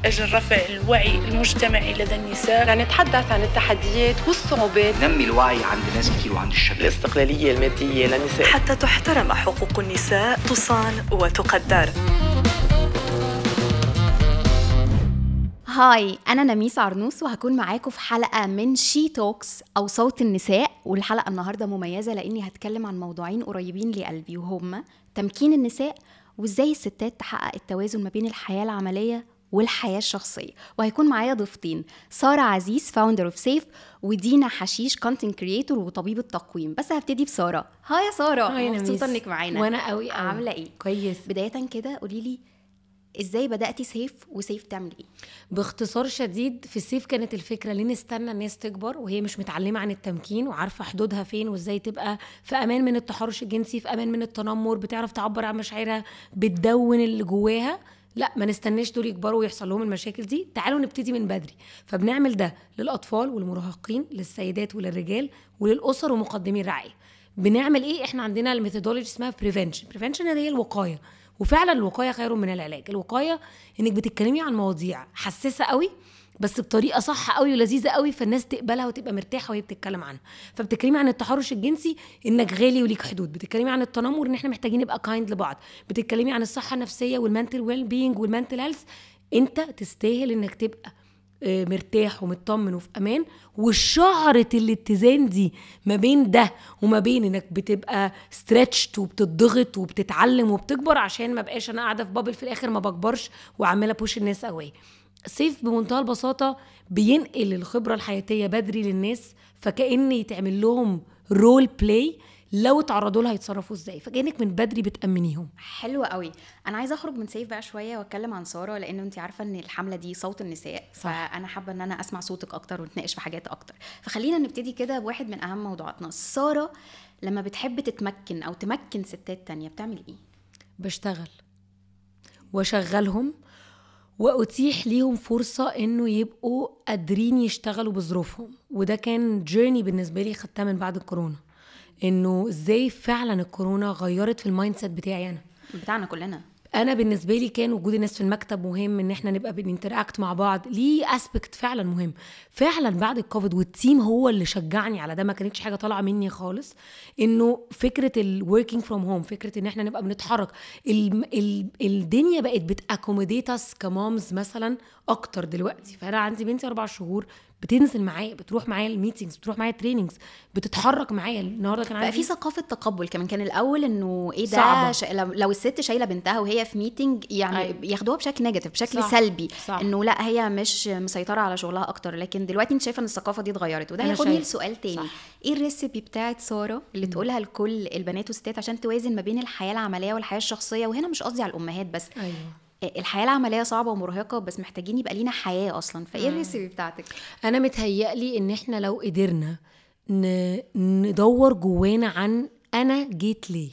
من أجل رفع الوعي المجتمعي لدى النساء لنتحدث عن التحديات والصعوبات نمي الوعي عند ناس كثير وعند الشباب الاستقلالية المادية للنساء حتى تحترم حقوق النساء تصان وتقدر هاي أنا نميس عرنوس وهكون معاكم في حلقة من شي توكس أو صوت النساء والحلقة النهاردة مميزة لأني هتكلم عن موضوعين قريبين لقلبي وهما تمكين النساء وإزاي الستات تحقق التوازن ما بين الحياة العملية والحياة الشخصية وهيكون معايا ضيفتين سارة عزيز فاوندر اوف سيف ودينا حشيش كونتنت كريتور وطبيبة التقويم بس هبتدي بسارة هاي يا سارة مبسوطة انك معانا وانا قوي قوي عاملة ايه كويس بداية كده قولي لي ازاي بداتي سيف وسيف تعمل ايه باختصار شديد في سيف كانت الفكره ليه نستنى الناس تكبر وهي مش متعلمه عن التمكين وعارفه حدودها فين وازاي تبقى في امان من التحرش الجنسي في امان من التنمر بتعرف تعبر عن مشاعرها بتدون اللي جواها لا ما نستناش دول يكبروا ويحصل لهم المشاكل دي تعالوا نبتدي من بدري فبنعمل ده للاطفال والمراهقين للسيدات وللرجال وللاسر ومقدمي الرعايه بنعمل ايه احنا عندنا الميثودولوجي اسمها بريفنشن بريفنشن هي الوقايه وفعلا الوقايه خير من العلاج الوقايه انك بتتكلمي عن مواضيع حساسه قوي بس بطريقه صح قوي ولذيذه قوي فالناس تقبلها وتبقى مرتاحه وهي بتتكلم عنها فبتتكلمي عن التحرش الجنسي انك غالي وليك حدود بتتكلمي عن التنمر ان احنا محتاجين نبقى كايند لبعض بتتكلمي عن الصحه النفسيه والمنتل ويل بينج والمنتل هيلث انت تستاهل انك تبقى آه، مرتاح ومطمن وفي امان والشعرة الاتزان دي ما بين ده وما بين انك بتبقى ستريتشت وبتضغط وبتتعلم وبتكبر عشان ما بقاش انا قاعده في بابل في الاخر ما بكبرش وعماله بوش الناس قوي سيف بمنتهى البساطه بينقل الخبره الحياتيه بدري للناس فكأن يتعمل لهم رول بلاي لو اتعرضوا لها يتصرفوا ازاي فكانك من بدري بتامنيهم حلو قوي انا عايزه اخرج من سيف بقى شويه واتكلم عن ساره لان انت عارفه ان الحمله دي صوت النساء صح. فانا حابه ان انا اسمع صوتك اكتر ونتناقش في حاجات اكتر فخلينا نبتدي كده بواحد من اهم موضوعاتنا ساره لما بتحب تتمكن او تمكن ستات تانية بتعمل ايه بشتغل واشغلهم واتيح ليهم فرصه انه يبقوا قادرين يشتغلوا بظروفهم وده كان جيرني بالنسبه لي خدتها من بعد الكورونا انه ازاي فعلا الكورونا غيرت في المايند سيت بتاعي انا بتاعنا كلنا انا بالنسبه لي كان وجود الناس في المكتب مهم ان احنا نبقى بننتراكت مع بعض ليه اسبكت فعلا مهم فعلا بعد الكوفيد والتيم هو اللي شجعني على ده ما كانتش حاجه طالعه مني خالص انه فكره الوركينج فروم هوم فكره ان احنا نبقى بنتحرك ال ال الدنيا بقت بتاكوموديت اس كمامز مثلا اكتر دلوقتي فانا عندي بنتي اربع شهور بتنزل معايا بتروح معايا الميتينجز بتروح معايا التريننجز بتتحرك معايا النهارده كان عندي في ثقافه تقبل كمان كان الاول انه ايه ده صعبة. لو الست شايله بنتها وهي في ميتنج يعني أي. أيوة. ياخدوها بشكل نيجاتيف بشكل صح. سلبي صح. انه لا هي مش مسيطره على شغلها اكتر لكن دلوقتي انت شايفه ان الثقافه دي اتغيرت وده هياخدني لسؤال تاني صح. ايه الريسبي بتاعت ساره اللي م. تقولها لكل البنات والستات عشان توازن ما بين الحياه العمليه والحياه الشخصيه وهنا مش قصدي على الامهات بس أيوة. الحياه العمليه صعبه ومرهقه بس محتاجين يبقى لينا حياه اصلا فايه الريسيبي بتاعتك انا متهيألي ان احنا لو قدرنا ندور جوانا عن انا جيت ليه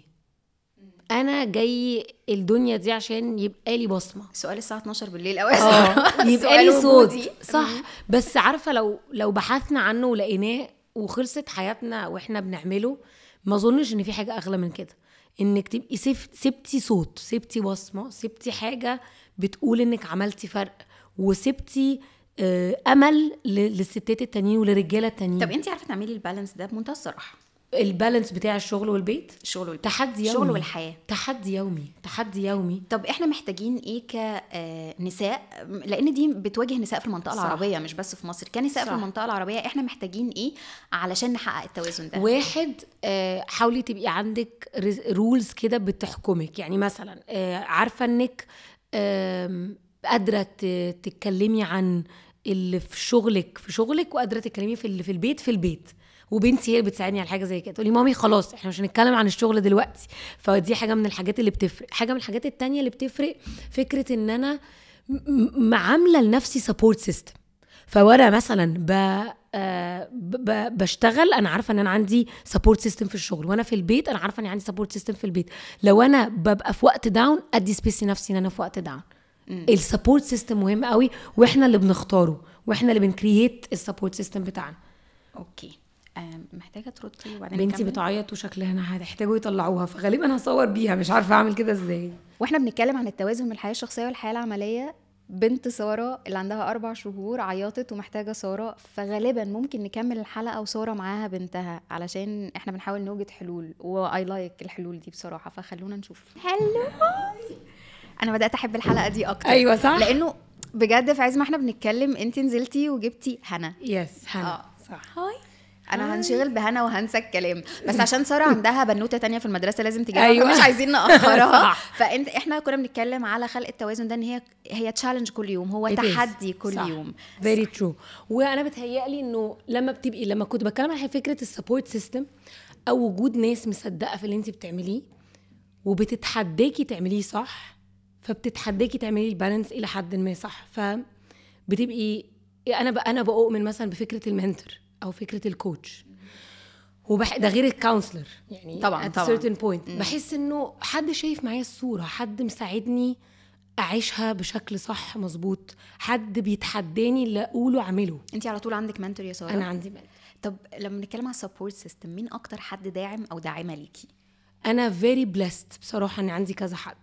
انا جاي الدنيا دي عشان يبقى لي بصمه سؤال الساعه 12 بالليل او اه يبقى لي صوت صح بس عارفه لو لو بحثنا عنه ولقيناه وخلصت حياتنا واحنا بنعمله ما اظنش ان في حاجه اغلى من كده انك تبقي سبتي صوت سبتي بصمه سبتي حاجه بتقول انك عملتي فرق وسبتي آه، امل للستات التانيين وللرجاله التانيين طب انت عارفه تعملي البالانس ده بمنتهى الصراحه البالانس بتاع الشغل والبيت الشغل والبيت تحدي يومي الشغل والحياه تحدي يومي تحدي يومي طب احنا محتاجين ايه كنساء آه، لان دي بتواجه نساء في المنطقه صح. العربيه مش بس في مصر كنساء صح. في المنطقه العربيه احنا محتاجين ايه علشان نحقق التوازن ده واحد آه، حاولي تبقي عندك رولز كده بتحكمك يعني مثلا آه، عارفه انك قادره تتكلمي عن اللي في شغلك في شغلك وقادره تتكلمي في اللي في البيت في البيت وبنتي هي اللي بتساعدني على حاجه زي كده تقول لي مامي خلاص احنا مش هنتكلم عن الشغل دلوقتي فدي حاجه من الحاجات اللي بتفرق حاجه من الحاجات التانية اللي بتفرق فكره ان انا عامله لنفسي سبورت سيستم فوانا مثلا ب... آه بشتغل انا عارفه ان انا عندي سبورت سيستم في الشغل وانا في البيت انا عارفه ان عندي سبورت سيستم في البيت لو انا ببقى في وقت داون ادي سبيس لنفسي ان انا في وقت داون السبورت سيستم مهم قوي واحنا اللي بنختاره واحنا اللي بنكرييت السبورت سيستم بتاعنا اوكي محتاجه ترطي وبعدين بنتي بتعيط وشكلها انا هتحتاجوا يطلعوها فغالبا هصور بيها مش عارفه اعمل كده ازاي واحنا بنتكلم عن التوازن من الحياه الشخصيه والحياه العمليه بنت ساره اللي عندها اربع شهور عيطت ومحتاجه ساره فغالبا ممكن نكمل الحلقه وساره معاها بنتها علشان احنا بنحاول نوجد حلول واي لايك like الحلول دي بصراحه فخلونا نشوف هلو انا بدات احب الحلقه دي اكتر ايوه صح لانه بجد في عز ما احنا بنتكلم انت نزلتي وجبتي هنا يس هنا آه. صح هاي انا آه. هنشغل بهنا وهنسى الكلام بس عشان ساره عندها بنوته تانية في المدرسه لازم تجيبها أيوة. مش عايزين ناخرها فانت احنا كنا بنتكلم على خلق التوازن ده ان هي هي تشالنج كل يوم هو It تحدي is. كل صح. يوم فيري ترو وانا بتهيألي انه لما بتبقي لما كنت بتكلم عن فكره السبورت سيستم او وجود ناس مصدقه في اللي انت بتعمليه وبتتحداكي تعمليه صح فبتتحداكي تعملي البالانس الى حد ما صح فبتبقي انا انا بؤمن مثلا بفكره المنتور او فكره الكوتش وبح... ده غير الكونسلر يعني طبعا at طبعا certain point بحس انه حد شايف معايا الصوره حد مساعدني اعيشها بشكل صح مظبوط حد بيتحداني اللي اقوله اعمله انت على طول عندك منتور يا ساره انا عندي منتور طب لما بنتكلم على السبورت سيستم مين اكتر حد داعم او داعمه ليكي انا فيري بليست بصراحه ان عندي كذا حد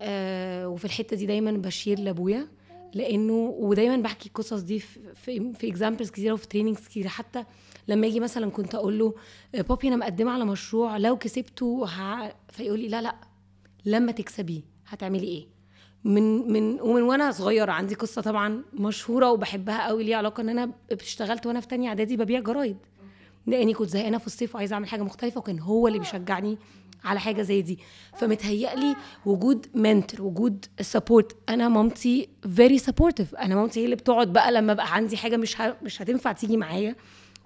آه وفي الحته دي دايما بشير لابويا لانه ودايما بحكي القصص دي في في اكزامبلز كتيره وفي تريننجز كتيره حتى لما اجي مثلا كنت اقول له آه، بابي انا مقدمه على مشروع لو كسبته فيقول لي لا لا لما تكسبيه هتعملي ايه من من ومن وانا صغيره عندي قصه طبعا مشهوره وبحبها قوي ليها علاقه ان انا اشتغلت وانا في تانية اعدادي ببيع جرايد لاني كنت زهقانه في الصيف وعايزه اعمل حاجه مختلفه وكان هو اللي آه. بيشجعني على حاجه زي دي فمتهيألي وجود منتور وجود سبورت انا مامتي فيري سبورتيف انا مامتي هي اللي بتقعد بقى لما بقى عندي حاجه مش مش هتنفع تيجي معايا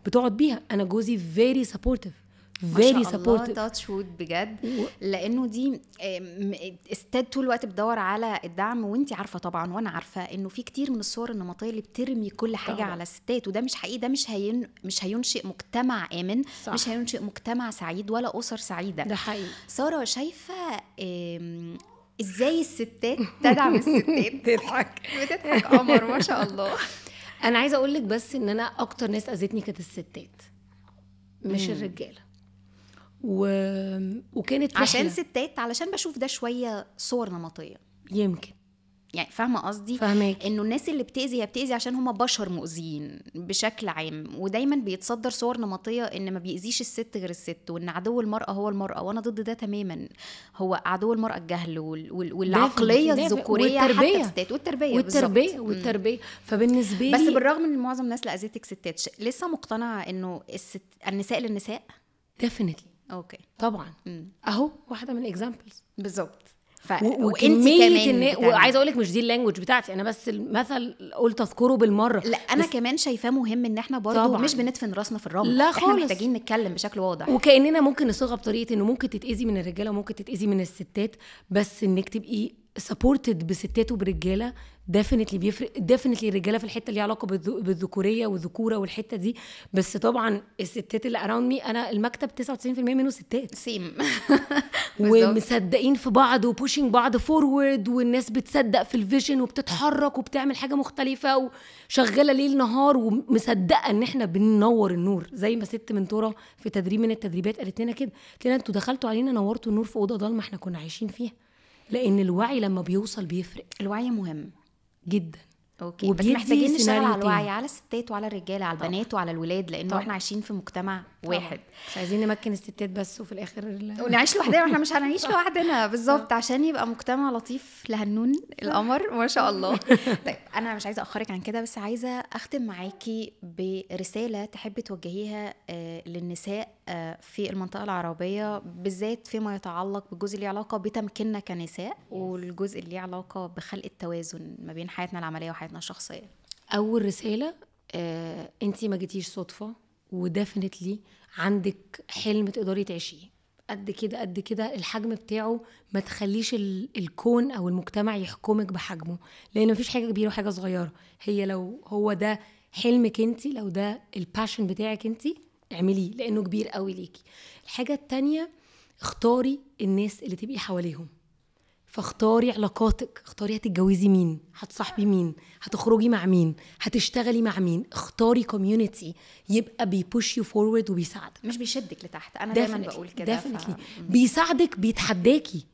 بتقعد بيها انا جوزي فيري سبورتيف فيري سبورت تاتش وود بجد لانه دي استاد طول الوقت بتدور على الدعم وانت عارفه طبعا وانا عارفه انه في كتير من الصور النمطيه اللي بترمي كل حاجه طبعا. على الستات وده مش حقيقي ده مش هين مش هينشئ مجتمع امن صح. مش هينشئ مجتمع سعيد ولا اسر سعيده ده حقيقي ساره شايفه ازاي الستات تدعم الستات بتضحك بتضحك قمر ما شاء الله انا عايزه اقول لك بس ان انا اكتر ناس اذتني كانت الستات مش الرجاله و... وكانت رحلة. عشان ستات علشان بشوف ده شويه صور نمطيه يمكن يعني فاهمه قصدي فاهمك انه الناس اللي بتاذي هي بتاذي عشان هم بشر مؤذيين بشكل عام ودايما بيتصدر صور نمطيه ان ما بيأذيش الست غير الست وان عدو المراه هو المراه وانا ضد ده تماما هو عدو المراه الجهل وال... والعقليه الذكوريه والتربيه حتى الستات والتربيه والتربيه بالزبط. والتربيه فبالنسبه لي بس بالرغم ان معظم الناس لاذيتك ستات لسه مقتنعه انه الست... النساء للنساء ديفينتلي اوكي طبعا اهو واحده من الاكزامبلز بالظبط ف... وانت كمان وعايزه اقول لك مش دي اللانجوج بتاعتي انا بس المثل قلت اذكره بالمره لا انا بس... كمان شايفاه مهم ان احنا برضه مش بندفن راسنا في الرمل لا خالص احنا محتاجين نتكلم بشكل واضح وكاننا ممكن نصيغها بطريقه انه ممكن تتاذي من الرجاله وممكن تتاذي من الستات بس انك تبقي سبورتد بستات وبرجاله ديفنتلي بيفرق ديفنتلي الرجاله في الحته اللي علاقه بالذكوريه والذكوره والحته دي بس طبعا الستات اللي اراوند مي انا المكتب 99% منه ستات سيم ومصدقين في بعض وبوشينج بعض فورورد والناس بتصدق في الفيجن وبتتحرك وبتعمل حاجه مختلفه وشغاله ليل نهار ومصدقه ان احنا بننور النور زي ما ست منتوره في تدريب من التدريبات قالت لنا كده قالت لنا انتوا دخلتوا علينا نورتوا النور في اوضه ضلمه احنا كنا عايشين فيها لان الوعي لما بيوصل بيفرق الوعي مهم جدا اوكي بس محتاجين نشتغل على الوعي على الستات وعلى الرجاله على البنات طبعا. وعلى الولاد لانه طبعا. احنا عايشين في مجتمع واحد مش عايزين نمكن الستات بس وفي الاخر ونعيش لوحدنا واحنا مش هنعيش لوحدنا بالظبط عشان يبقى مجتمع لطيف لهنون القمر ما شاء الله طيب انا مش عايزه اخرك عن كده بس عايزه اختم معاكي برساله تحبي توجهيها آه، للنساء آه، في المنطقه العربيه بالذات فيما يتعلق بالجزء اللي علاقه بتمكيننا كنساء والجزء اللي علاقه بخلق التوازن ما بين حياتنا العمليه وحياتنا حياتنا الشخصيه اول رساله آه انت ما جيتيش صدفه ودفنتلي عندك حلم تقدري تعيشيه قد كده قد كده الحجم بتاعه ما تخليش الكون او المجتمع يحكمك بحجمه لان مفيش حاجه كبيره وحاجه صغيره هي لو هو ده حلمك انت لو ده الباشن بتاعك انت اعمليه لانه كبير قوي ليكي الحاجه التانيه اختاري الناس اللي تبقي حواليهم فاختاري علاقاتك اختاري هتتجوزي مين هتصاحبي مين هتخرجي مع مين هتشتغلي مع مين اختاري كوميونتي يبقى بيبوش يو فورورد وبيساعدك مش بيشدك لتحت انا دايما بقول كده ف... بيساعدك بيتحداكي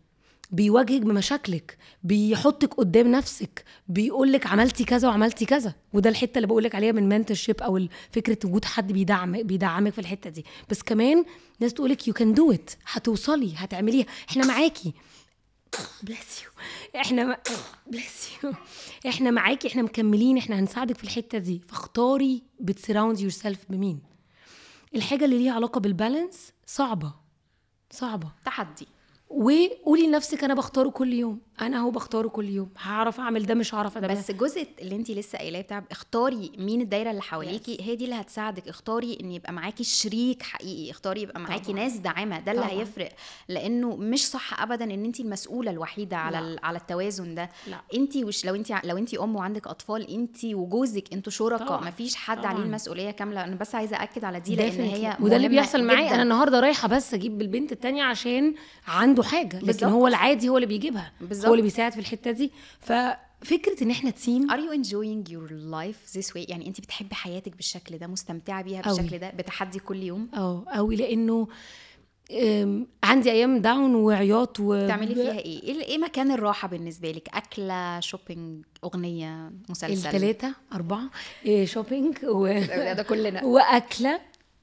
بيواجهك بمشاكلك بيحطك قدام نفسك بيقول لك عملتي كذا وعملتي كذا وده الحته اللي بقول لك عليها من شيب او فكره وجود حد بيدعم بيدعمك في الحته دي بس كمان ناس تقول لك يو كان دو ات هتوصلي هتعمليها احنا معاكي بليس يو احنا ما بليس يو احنا معاكي احنا مكملين احنا هنساعدك في الحته دي فاختاري بتسراوند يور سيلف بمين الحاجه اللي ليها علاقه بالبالانس صعبه صعبه تحدي وقولي لنفسك انا بختاره كل يوم انا اهو بختاره كل يوم هعرف اعمل ده مش هعرف ده بس الجزء اللي انت لسه قايلاه بتاع اختاري مين الدايره اللي حواليكي هي دي اللي هتساعدك اختاري ان يبقى معاكي شريك حقيقي اختاري يبقى معاكي ناس داعمه ده اللي طبعا. هيفرق لانه مش صح ابدا ان انت المسؤوله الوحيده على على التوازن ده انت وش لو انت لو انت ام وعندك اطفال انت وجوزك انتوا شركاء مفيش حد طبعا. عليه المسؤوليه كامله انا بس عايزه اكد على دي لان هي وده اللي بيحصل معايا انا النهارده رايحه بس اجيب البنت الثانيه عشان عندي عنده حاجه لكن بالزبط. هو العادي هو اللي بيجيبها بالزبط. هو اللي بيساعد في الحته دي ف فكره ان احنا تيم ار يو enjoying your life this way يعني انت بتحبي حياتك بالشكل ده مستمتعه بيها بالشكل أوي. ده بتحدي كل يوم اه قوي لانه عندي ايام داون وعياط و بتعملي فيها ايه؟ ايه, إيه مكان الراحه بالنسبه لك؟ اكله، شوبينج، اغنيه، مسلسل؟ الثلاثه، اربعه، إيه شوبينج و ده كلنا واكله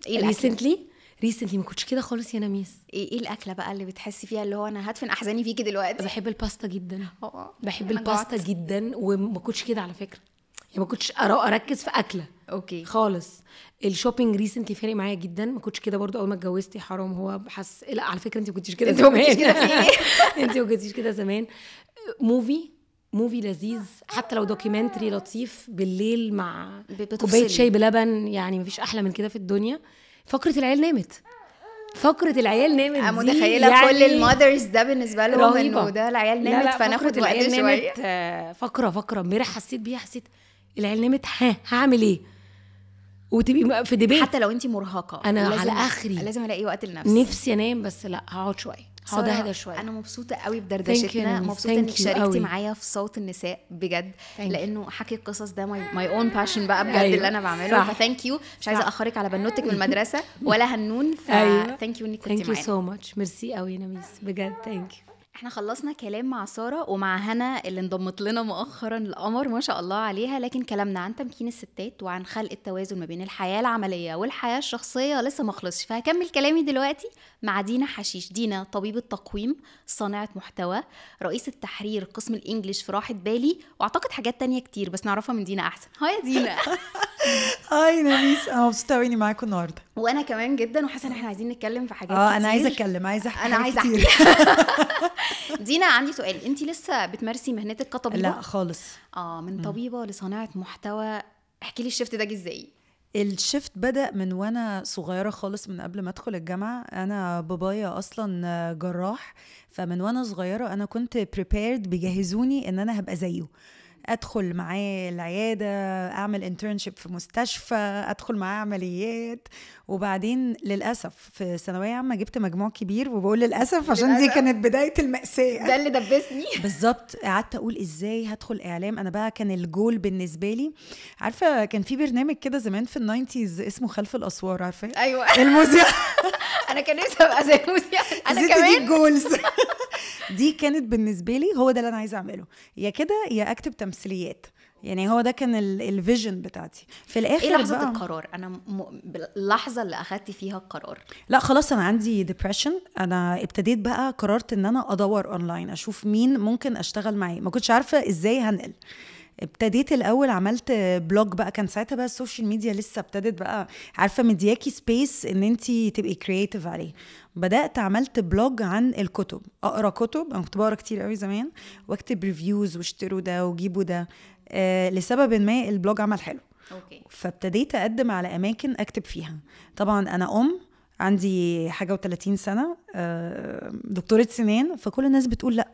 ايه ريسنتلي ريسنتلي ما كنتش كده خالص يا نميس ايه،, ايه الاكله بقى اللي بتحسي فيها اللي هو انا هدفن احزاني فيكي دلوقتي بحب الباستا جدا أوه. بحب الباستا جعت. جدا وما كنتش كده على فكره يعني ما كنتش اركز في اكله اوكي خالص الشوبينج ريسنتلي فارق معايا جدا ما كنتش كده برضو اول ما اتجوزتي حرام هو حس لا على فكره انت ما كنتيش كده زمان انت ما كنتيش كده زمان موفي موفي لذيذ حتى لو دوكيومنتري لطيف بالليل مع كوبايه شاي بلبن يعني مفيش احلى من كده في الدنيا فقره العيال نامت فقرة العيال نامت أنا متخيلة يعني كل المادرز ده بالنسبة لهم انه ده العيال نامت لا لا فناخد وقت شوية آه، فقرة فقرة امبارح حسيت بيها حسيت العيال نامت ها هعمل ايه؟ وتبقي في ديبيت حتى لو انت مرهقة أنا على آخري لازم ألاقي وقت لنفسي نفسي أنام بس لا هقعد شوية هقعد شويه انا مبسوطه قوي بدردشتنا مبسوطه انك شاركتي معايا في صوت النساء بجد لانه حكي القصص ده ماي اون باشن بقى بجد أيوه. اللي انا بعمله فثانك يو مش عايزه اخرك على بنوتك من المدرسه ولا هنون فثانك يو انك كنتي معايا ثانك يو سو ماتش ميرسي قوي يا نميس بجد ثانك يو احنا خلصنا كلام مع ساره ومع هنا اللي انضمت لنا مؤخرا القمر ما شاء الله عليها لكن كلامنا عن تمكين الستات وعن خلق التوازن ما بين الحياه العمليه والحياه الشخصيه لسه ما خلصش فهكمل كلامي دلوقتي مع دينا حشيش دينا طبيبه تقويم صانعه محتوى رئيسه تحرير قسم الانجليش في راحه بالي واعتقد حاجات تانية كتير بس نعرفها من دينا احسن هاي يا دينا اي نبيس انا مبسوطه قوي اني معاكم النهارده وانا كمان جدا وحاسه ان احنا عايزين نتكلم في حاجات اه انا عايزه اتكلم عايزه احكي انا عايزه احكي دينا عندي سؤال انت لسه بتمارسي مهنتك كطبيبه لا خالص اه من طبيبه لصانعه محتوى احكي لي الشيفت ده جه ازاي الشيفت بدا من وانا صغيره خالص من قبل ما ادخل الجامعه انا بابايا اصلا جراح فمن وانا صغيره انا كنت بريبيرد بيجهزوني ان انا هبقى زيه ادخل معاه العياده اعمل انترنشيب في مستشفى ادخل معاه عمليات وبعدين للاسف في ثانويه عامه جبت مجموع كبير وبقول للاسف عشان دي كانت بدايه الماساه ده اللي دبسني بالظبط قعدت اقول ازاي هدخل اعلام انا بقى كان الجول بالنسبه لي عارفه كان في برنامج كده زمان في الناينتيز اسمه خلف الاسوار عارفه ايوه المذيع انا كان نفسي ابقى زي المذيع انا كمان دي الجولز دي كانت بالنسبه لي هو ده اللي انا عايزه اعمله يا كده يا اكتب تمثيليات يعني هو ده كان الفيجن بتاعتي في الاخر ايه لحظه بقى القرار انا م... اللحظه اللي اخدتي فيها القرار لا خلاص انا عندي ديبريشن انا ابتديت بقى قررت ان انا ادور اونلاين اشوف مين ممكن اشتغل معاه ما كنتش عارفه ازاي هنقل ابتديت الاول عملت بلوج بقى كان ساعتها بقى السوشيال ميديا لسه ابتدت بقى عارفه مدياكي سبيس ان انت تبقي كرييتيف عليه بدات عملت بلوج عن الكتب اقرا كتب انا كنت بقرا كتير قوي زمان واكتب ريفيوز واشتروا ده وجيبوا ده آه لسبب ما البلوج عمل حلو أوكي. فابتديت اقدم على اماكن اكتب فيها طبعا انا ام عندي حاجه و30 سنه دكتوره سنان فكل الناس بتقول لا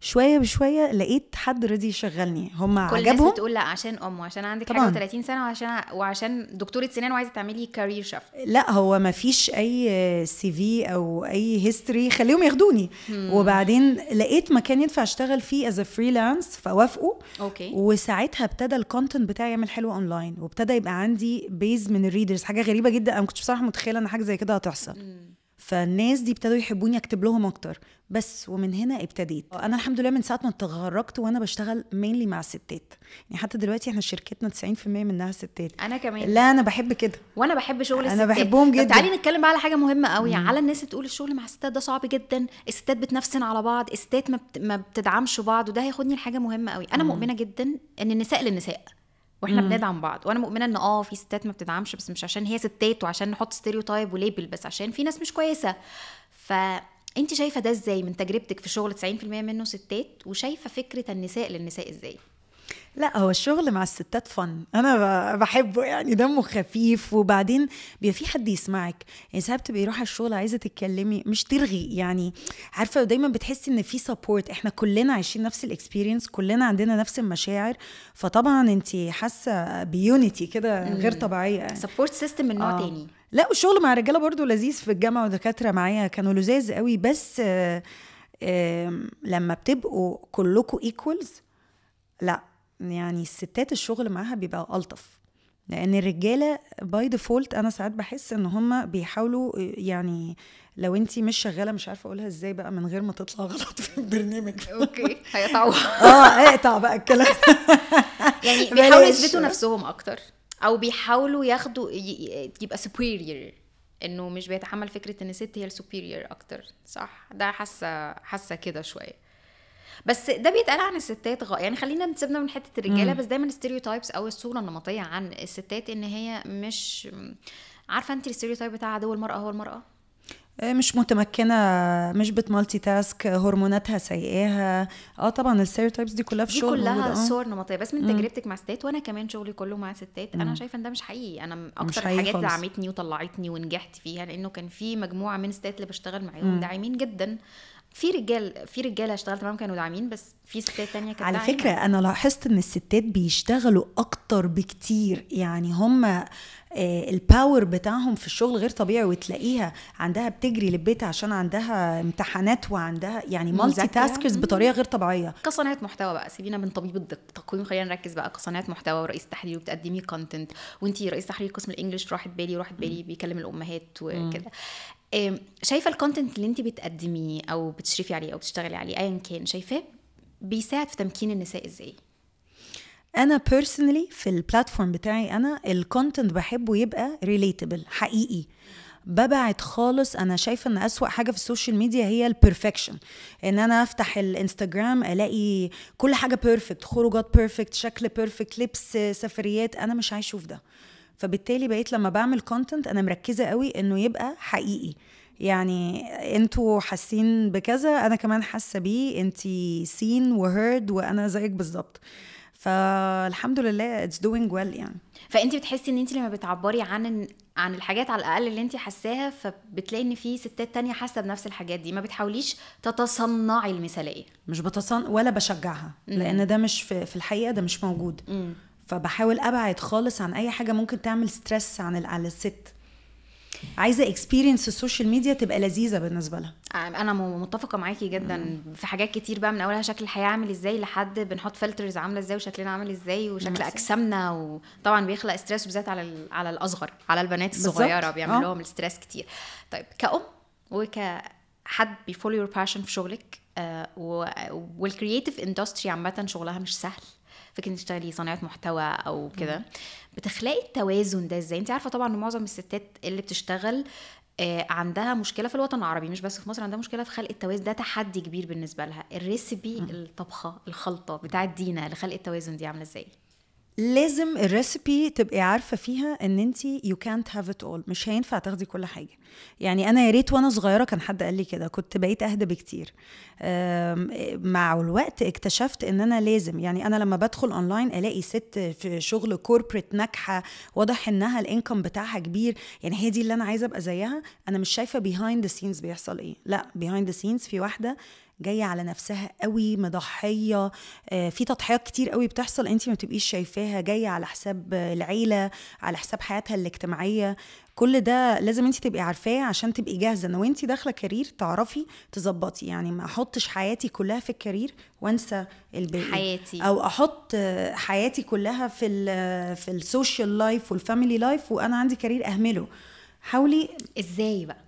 شويه بشويه لقيت حد رضي يشغلني هم كل عجبهم كل الناس بتقول لا عشان امه عشان عندك طبعًا. حاجه 30 سنه وعشان وعشان دكتوره سنان وعايزه تعملي كارير شيف لا هو ما فيش اي سي في او اي هيستوري خليهم ياخدوني وبعدين لقيت مكان ينفع اشتغل فيه از فريلانس فوافقوا اوكي وساعتها ابتدى الكونتنت بتاعي يعمل حلو اونلاين وابتدى يبقى عندي بيز من الريدرز حاجه غريبه جدا انا ما كنتش بصراحه متخيله ان حاجه زي كده هتحصل مم. فالناس دي ابتدوا يحبوني اكتب لهم اكتر بس ومن هنا ابتديت انا الحمد لله من ساعه ما اتخرجت وانا بشتغل مينلي مع الستات يعني حتى دلوقتي احنا شركتنا 90% منها ستات انا كمان لا انا بحب كده وانا بحب شغل الستات انا الستات. بحبهم جدا تعالي نتكلم بقى على حاجه مهمه قوي مم. على الناس اللي بتقول الشغل مع الستات ده صعب جدا الستات بتنافسن على بعض الستات ما, ما بتدعمش بعض وده هياخدني لحاجه مهمه قوي انا مم. مؤمنه جدا ان النساء للنساء واحنا مم. بندعم بعض وانا مؤمنه ان اه في ستات ما بتدعمش بس مش عشان هي ستات وعشان نحط ستيريو تايب وليبل بس عشان في ناس مش كويسه ف انت شايفه ده ازاي من تجربتك في شغل 90% منه ستات وشايفه فكره النساء للنساء ازاي لا هو الشغل مع الستات فن انا بحبه يعني دمه خفيف وبعدين بيبقى في حد يسمعك يعني ساعات بتبقي رايحه الشغل عايزه تتكلمي مش ترغي يعني عارفه ودايما بتحسي ان في سبورت احنا كلنا عايشين نفس الاكسبيرينس كلنا عندنا نفس المشاعر فطبعا انت حاسه بيونيتي كده غير طبيعيه سبورت سيستم من نوع آه. تاني لا والشغل مع الرجاله برضو لذيذ في الجامعه ودكاتره معايا كانوا لذاذ قوي بس آه آه لما بتبقوا كلكم ايكوالز لا يعني الستات الشغل معاها بيبقى الطف لان الرجاله باي ديفولت انا ساعات بحس ان هم بيحاولوا يعني لو انت مش شغاله مش عارفه اقولها ازاي بقى من غير ما تطلع غلط في البرنامج اوكي هيقطعوا اه اقطع بقى الكلام يعني بيحاولوا يثبتوا نفسهم اكتر او بيحاولوا ياخدوا يبقى سوبيريور انه مش بيتحمل فكره ان الست هي السوبيريور اكتر صح ده حاسه حاسه كده شويه بس ده بيتقال عن الستات غ... يعني خلينا نسيبنا من حته الرجاله بس دايما الستيريوتايبس او الصوره النمطيه عن الستات ان هي مش عارفه انت الستيريوتايب بتاع عدو المراه هو المراه آه، مش متمكنه مش بتمالتي تاسك هرموناتها سيئاها اه طبعا الستيريوتايبس دي كلها في دي دي كلها آه. صور نمطيه بس من تجربتك مع ستات وانا كمان شغلي كله مع ستات انا شايفه ان ده مش حقيقي انا اكتر الحاجات دعمتني وطلعتني ونجحت فيها لانه كان في مجموعه من الستات اللي بشتغل معاهم داعمين جدا في رجال في رجاله اشتغلت معاهم كانوا داعمين بس في ستات تانية كانت على فكره انا لاحظت ان الستات بيشتغلوا اكتر بكتير يعني هم آه، الباور بتاعهم في الشغل غير طبيعي وتلاقيها عندها بتجري للبيت عشان عندها امتحانات وعندها يعني مالتي تاسكرز بطريقه غير طبيعيه كصناعه محتوى بقى سيبينا من طبيب التقويم خلينا نركز بقى كصناعه محتوى ورئيس تحرير وبتقدمي كونتنت وانتي رئيس تحرير قسم الانجليش راحت بالي راحت بالي بيكلم الامهات وكده إيه، شايفه الكونتنت اللي انت بتقدميه او بتشرفي عليه او بتشتغلي عليه ايا كان شايفاه بيساعد في تمكين النساء ازاي انا بيرسونالي في البلاتفورم بتاعي انا الكونتنت بحبه يبقى ريليتبل حقيقي ببعد خالص انا شايفه ان اسوا حاجه في السوشيال ميديا هي البرفكشن ان انا افتح الانستجرام الاقي كل حاجه بيرفكت خروجات بيرفكت شكل بيرفكت لبس سفريات انا مش عايشه في ده فبالتالي بقيت لما بعمل كونتنت انا مركزه قوي انه يبقى حقيقي يعني انتوا حاسين بكذا انا كمان حاسه بيه انتي سين وهيرد وانا زيك بالظبط فالحمد لله اتس دوينج ويل يعني فانت بتحسي ان انت لما بتعبري عن عن الحاجات على الاقل اللي انت حاساها فبتلاقي ان في ستات تانية حاسه بنفس الحاجات دي ما بتحاوليش تتصنعي المثاليه مش بتصنع ولا بشجعها لان ده مش في, في الحقيقه ده مش موجود فبحاول ابعد خالص عن اي حاجه ممكن تعمل ستريس عن على الست عايزه اكسبيرينس السوشيال ميديا تبقى لذيذه بالنسبه لها انا متفقه معاكي جدا مم. في حاجات كتير بقى من اولها شكل الحياه عامل ازاي لحد بنحط فلترز عامله ازاي وشكلنا عامل ازاي وشكل اجسامنا وطبعا بيخلق ستريس بالذات على على الاصغر على البنات الصغيره آه. بيعمل لهم الستريس كتير طيب كأم وكحد بيفولو يور باشن في شغلك آه، والكرييتيف اندستري عامه شغلها مش سهل فكنت تشتغلي صانعه محتوى او كده بتخلقي التوازن ده ازاي انت عارفه طبعا ان معظم الستات اللي بتشتغل آه، عندها مشكله في الوطن العربي مش بس في مصر عندها مشكله في خلق التوازن ده تحدي كبير بالنسبه لها الريسبي الطبخه الخلطه بتاعت دينا لخلق التوازن دي عامله ازاي لازم الريسبي تبقي عارفه فيها ان انت يو كانت هاف ات اول مش هينفع تاخدي كل حاجه يعني انا يا ريت وانا صغيره كان حد قال لي كده كنت بقيت اهدى بكتير مع الوقت اكتشفت ان انا لازم يعني انا لما بدخل اونلاين الاقي ست في شغل كوربريت ناجحه واضح انها الانكم بتاعها كبير يعني هي دي اللي انا عايزه ابقى زيها انا مش شايفه بيهايند ذا سينز بيحصل ايه لا بيهايند ذا سينز في واحده جايه على نفسها قوي مضحيه آه، في تضحيات كتير قوي بتحصل انت ما بتبقيش شايفاها جايه على حساب العيله على حساب حياتها الاجتماعيه كل ده لازم انت تبقي عارفاه عشان تبقي جاهزه ان وانت داخله كارير تعرفي تظبطي يعني ما احطش حياتي كلها في الكارير وانسى الباقي حياتي او احط حياتي كلها في الـ في السوشيال لايف والفاميلي لايف وانا عندي كارير اهمله حاولي ازاي بقى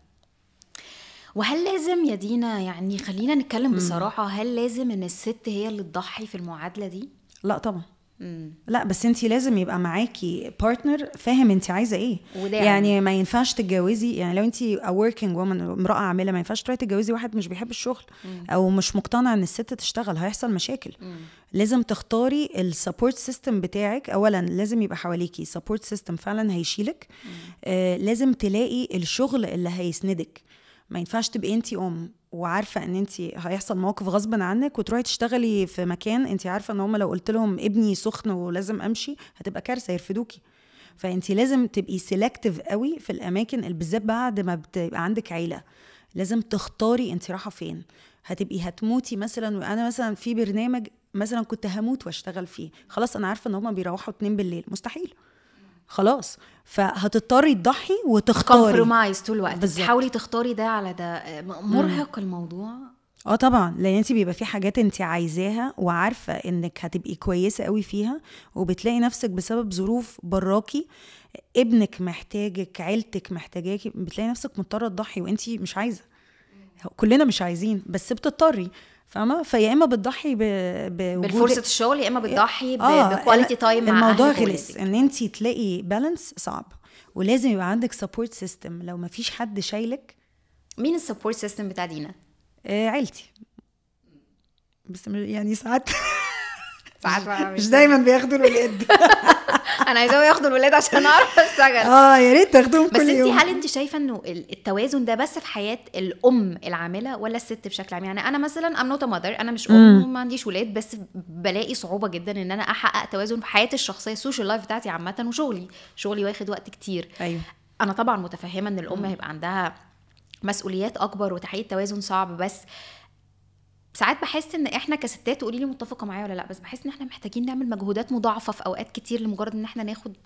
وهل لازم يا دينا يعني خلينا نتكلم بصراحه هل لازم ان الست هي اللي تضحي في المعادله دي لا طبعا مم. لا بس انت لازم يبقى معاكي بارتنر فاهم انت عايزه ايه وداعم. يعني, يعني ما ينفعش تتجوزي يعني لو انت وركينج وومن امراه عامله ما ينفعش تروحي تتجوزي واحد مش بيحب الشغل مم. او مش مقتنع ان الست تشتغل هيحصل مشاكل مم. لازم تختاري السبورت سيستم بتاعك اولا لازم يبقى حواليكي سبورت سيستم فعلا هيشيلك آه لازم تلاقي الشغل اللي هيسندك ما ينفعش تبقي انت ام وعارفه ان انت هيحصل موقف غصب عنك وتروحي تشتغلي في مكان انت عارفه ان هم لو قلت لهم ابني سخن ولازم امشي هتبقى كارثه يرفدوكي فانت لازم تبقي سيلكتيف قوي في الاماكن بالذات بعد ما بتبقى عندك عيله لازم تختاري انت رايحه فين هتبقي هتموتي مثلا وانا مثلا في برنامج مثلا كنت هموت واشتغل فيه خلاص انا عارفه ان هم بيروحوا اتنين بالليل مستحيل خلاص فهتضطري تضحي وتختاري كومبرومايز طول الوقت بتحاولي تختاري ده على ده مرهق مم. الموضوع اه طبعا لان انت بيبقى في حاجات انت عايزاها وعارفه انك هتبقي كويسه قوي فيها وبتلاقي نفسك بسبب ظروف براكي ابنك محتاجك عيلتك محتاجاكي بتلاقي نفسك مضطره تضحي وانت مش عايزه كلنا مش عايزين بس بتضطري فاهمه فيا اما بتضحي ب... بفرصه الشغل يا اما إيه، بتضحي ب... آه بكواليتي تايم مع الموضوع غلس ان انت تلاقي بالانس صعب ولازم يبقى عندك سبورت سيستم لو ما فيش حد شايلك مين السبورت سيستم بتاع دينا آه عيلتي بس يعني ساعات مش دايما بياخدوا الولاد انا عايزاهم ياخدوا الولاد عشان اعرف اشتغل اه يا ريت تاخدهم كل يوم بس انت هل انت شايفه انه التوازن ده بس في حياه الام العامله ولا الست بشكل عام يعني انا مثلا ام نوت ماذر انا مش ام ما عنديش ولاد بس بلاقي صعوبه جدا ان انا احقق توازن في حياتي الشخصيه السوشيال لايف بتاعتي عامه وشغلي شغلي واخد وقت كتير ايوه انا طبعا متفهمه ان الام هيبقى عندها مسؤوليات اكبر وتحقيق توازن صعب بس ساعات بحس ان احنا كستات تقولي لي متفقه معايا ولا لا بس بحس ان احنا محتاجين نعمل مجهودات مضاعفه في اوقات كتير لمجرد ان احنا ناخد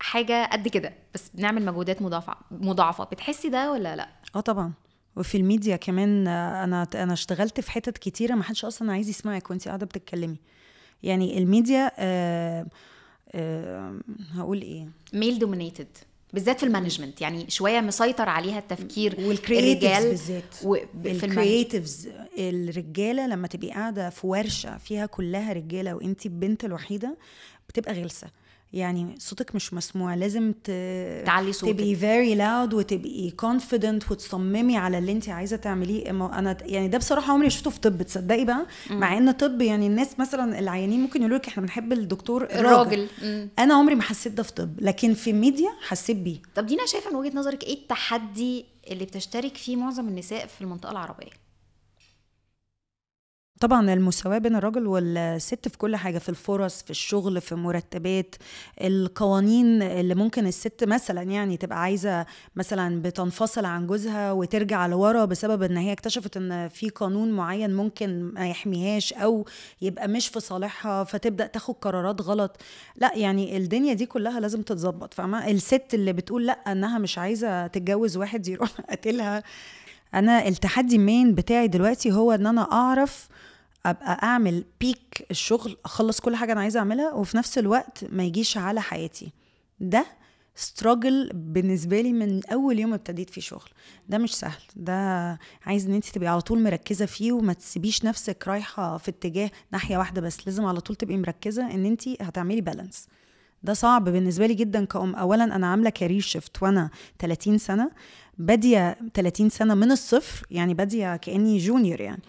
حاجه قد كده بس بنعمل مجهودات مضاعفه مضاعفه بتحسي ده ولا لا اه طبعا وفي الميديا كمان انا انا اشتغلت في حتت كتيره ما حدش اصلا عايز يسمعك وانت قاعده بتتكلمي يعني الميديا آه آه هقول ايه ميل دومينيتد بالذات في المانجمنت يعني شويه مسيطر عليها التفكير والكرييتيفز بالذات الكرييتيفز الرجاله لما تبقي قاعده في ورشه فيها كلها رجاله وانت البنت الوحيده بتبقى غلسه يعني صوتك مش مسموع لازم ت... تعلي صوتك تبقي فيري لاود وتبقي كونفيدنت وتصممي على اللي انت عايزه تعمليه انا يعني ده بصراحه عمري شفته في طب تصدقي بقى مع ان طب يعني الناس مثلا العيانين ممكن يقولوا لك احنا بنحب الدكتور الراجل انا عمري ما حسيت ده في طب لكن في ميديا حسيت بيه طب دينا شايفه من وجهه نظرك ايه التحدي اللي بتشترك فيه معظم النساء في المنطقه العربيه طبعا المساواة بين الراجل والست في كل حاجة في الفرص في الشغل في مرتبات القوانين اللي ممكن الست مثلا يعني تبقى عايزة مثلا بتنفصل عن جوزها وترجع لورا بسبب ان هي اكتشفت ان في قانون معين ممكن ما يحميهاش او يبقى مش في صالحها فتبدأ تاخد قرارات غلط لا يعني الدنيا دي كلها لازم تتظبط فاهمة الست اللي بتقول لا انها مش عايزة تتجوز واحد يروح قاتلها انا التحدي مين بتاعي دلوقتي هو ان انا اعرف ابقى اعمل بيك الشغل اخلص كل حاجه انا عايزه اعملها وفي نفس الوقت ما يجيش على حياتي ده ستراجل بالنسبه لي من اول يوم ابتديت فيه شغل ده مش سهل ده عايز ان انت تبقي على طول مركزه فيه وما تسيبيش نفسك رايحه في اتجاه ناحيه واحده بس لازم على طول تبقي مركزه ان انت هتعملي بالانس ده صعب بالنسبه لي جدا كأم اولا انا عامله كارير شيفت وانا 30 سنه باديه 30 سنه من الصفر يعني باديه كاني جونيور يعني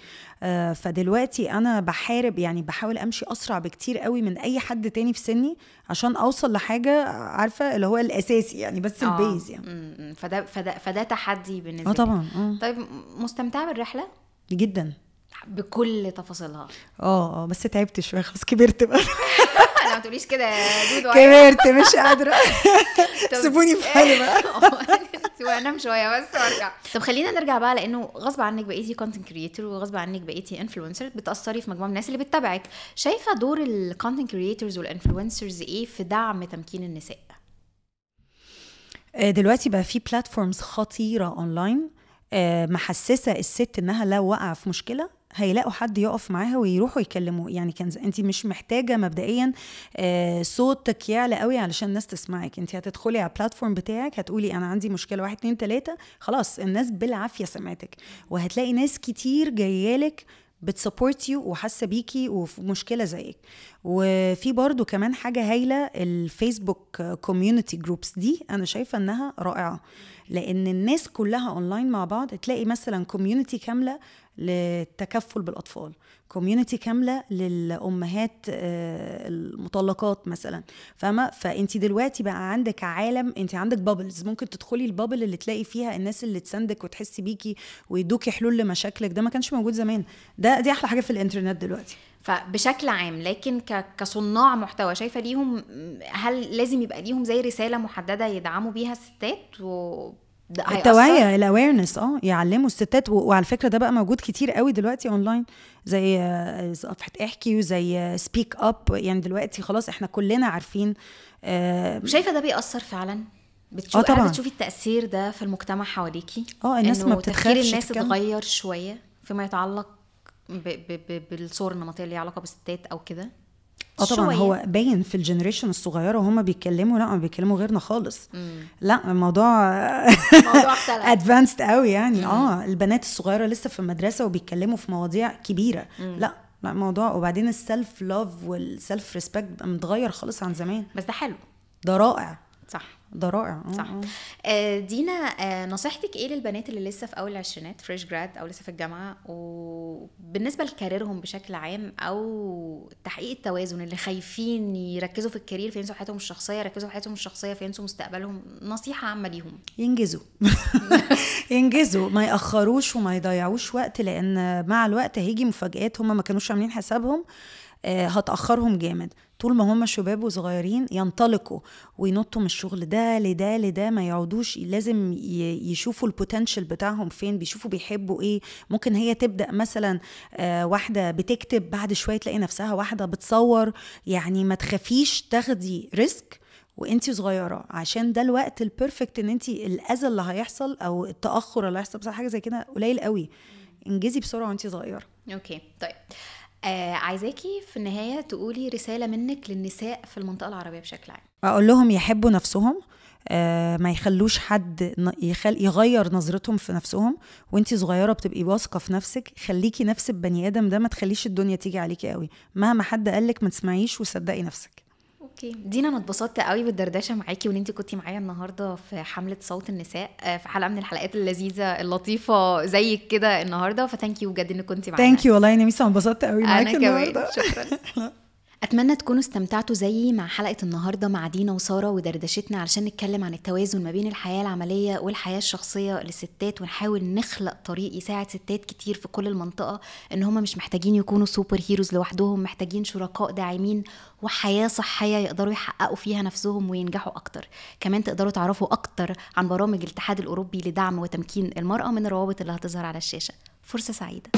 آه، فدلوقتي انا بحارب يعني بحاول امشي اسرع بكتير قوي من اي حد تاني في سني عشان اوصل لحاجه عارفه اللي هو الاساسي يعني بس آه. البيز يعني فده فده فده تحدي بالنسبه اه طبعا آه. طيب مستمتعه بالرحله جدا بكل تفاصيلها اه اه بس تعبت شويه خلاص كبرت بقى لا ما تقوليش كده يا دودو كبرت مش قادره سيبوني في حالي بقى آه، سوى وانام شويه بس وارجع طب خلينا نرجع بقى لانه غصب عنك بقيتي كونتنت كريتور وغصب عنك بقيتي انفلونسر بتاثري في مجموعه من الناس اللي بتتابعك شايفه دور الكونتنت كريتورز والانفلونسرز ايه في دعم تمكين النساء آه، دلوقتي بقى في بلاتفورمز خطيره اونلاين آه، محسسه الست انها لو وقع في مشكله هيلاقوا حد يقف معاها ويروحوا يكلموا يعني كان انت مش محتاجه مبدئيا آه، صوتك يعلى قوي علشان الناس تسمعك انت هتدخلي على البلاتفورم بتاعك هتقولي انا عندي مشكله واحد اتنين تلاته خلاص الناس بالعافيه سمعتك وهتلاقي ناس كتير جايالك بتسبورت يو وحاسه بيكي وفي مشكله زيك وفي برضو كمان حاجه هايله الفيسبوك كوميونتي جروبس دي انا شايفه انها رائعه لان الناس كلها اونلاين مع بعض تلاقي مثلا كوميونتي كامله للتكفل بالاطفال كوميونتي كامله للامهات آه، المطلقات مثلا فاهمه فانت دلوقتي بقى عندك عالم انت عندك بابلز ممكن تدخلي البابل اللي تلاقي فيها الناس اللي تساندك وتحسي بيكي ويدوكي حلول لمشاكلك ده ما كانش موجود زمان ده دي احلى حاجه في الانترنت دلوقتي فبشكل عام لكن كصناع محتوى شايفه ليهم هل لازم يبقى ليهم زي رساله محدده يدعموا بيها الستات و التوعيه الاويرنس اه يعلموا الستات وعلى فكره ده بقى موجود كتير قوي دلوقتي اونلاين زي صفحه آه، احكي وزي سبيك آه، اب يعني دلوقتي خلاص احنا كلنا عارفين آه شايفه ده بيأثر فعلا بتشوف آه، طبعا بتشوفي التأثير ده في المجتمع حواليكي اه الناس ما بتتخيلش الناس اتغير شويه فيما يتعلق بالصور النمطيه اللي ليها علاقه بالستات او كده اه طبعا شوية. هو باين في الجنريشن الصغيره وهم بيتكلموا لا ما بيتكلموا غيرنا خالص مم. لا الموضوع الموضوع ادفانسد قوي يعني مم. اه البنات الصغيره لسه في المدرسه وبيتكلموا في مواضيع كبيره مم. لا لا موضوع وبعدين السلف لاف والسلف ريسبكت متغير خالص عن زمان بس ده حلو ده رائع صح ده رائع اه، صح اه. آه دينا آه نصيحتك ايه للبنات اللي لسه في اول العشرينات فريش جراد او لسه في الجامعه وبالنسبه لكاريرهم بشكل عام او تحقيق التوازن اللي خايفين يركزوا في الكارير فينسوا حياتهم الشخصيه يركزوا في حياتهم الشخصيه فينسوا مستقبلهم نصيحه عامه ليهم ينجزوا ينجزوا ما ياخروش وما يضيعوش وقت لان مع الوقت هيجي مفاجات هم ما كانوش عاملين حسابهم آه، هتاخرهم جامد طول ما هم شباب وصغيرين ينطلقوا وينطوا من الشغل ده لده لده ما يقعدوش لازم يشوفوا البوتنشال بتاعهم فين بيشوفوا بيحبوا ايه ممكن هي تبدا مثلا آه، واحده بتكتب بعد شويه تلاقي نفسها واحده بتصور يعني ما تخافيش تاخدي ريسك وانت صغيره عشان ده الوقت البيرفكت ان انت الاذى اللي هيحصل او التاخر اللي هيحصل بس حاجه زي كده قليل قوي انجزي بسرعه وانت صغيره اوكي طيب آه عايزاكي في النهايه تقولي رساله منك للنساء في المنطقه العربيه بشكل عام اقول لهم يحبوا نفسهم آه ما يخلوش حد يخل يغير نظرتهم في نفسهم وانت صغيره بتبقي واثقه في نفسك خليكي نفس البني ادم ده ما تخليش الدنيا تيجي عليكي قوي مهما حد قالك ما تسمعيش وصدقي نفسك اوكي دينا انا اتبسطت قوي بالدردشه معاكي وان انت كنتي معايا النهارده في حمله صوت النساء آه، في حلقه من الحلقات اللذيذه اللطيفه زيك كده النهارده فثانك يو بجد انك كنتي معانا ثانك يو والله يا انبسطت قوي معاكي النهارده شكرا أتمنى تكونوا استمتعتوا زيي مع حلقة النهاردة مع دينا وسارة ودردشتنا علشان نتكلم عن التوازن ما بين الحياة العملية والحياة الشخصية للستات ونحاول نخلق طريق يساعد ستات كتير في كل المنطقة إن هما مش محتاجين يكونوا سوبر هيروز لوحدهم محتاجين شركاء داعمين وحياة صحية يقدروا يحققوا فيها نفسهم وينجحوا أكتر كمان تقدروا تعرفوا أكتر عن برامج الاتحاد الأوروبي لدعم وتمكين المرأة من الروابط اللي هتظهر على الشاشة فرصة سعيدة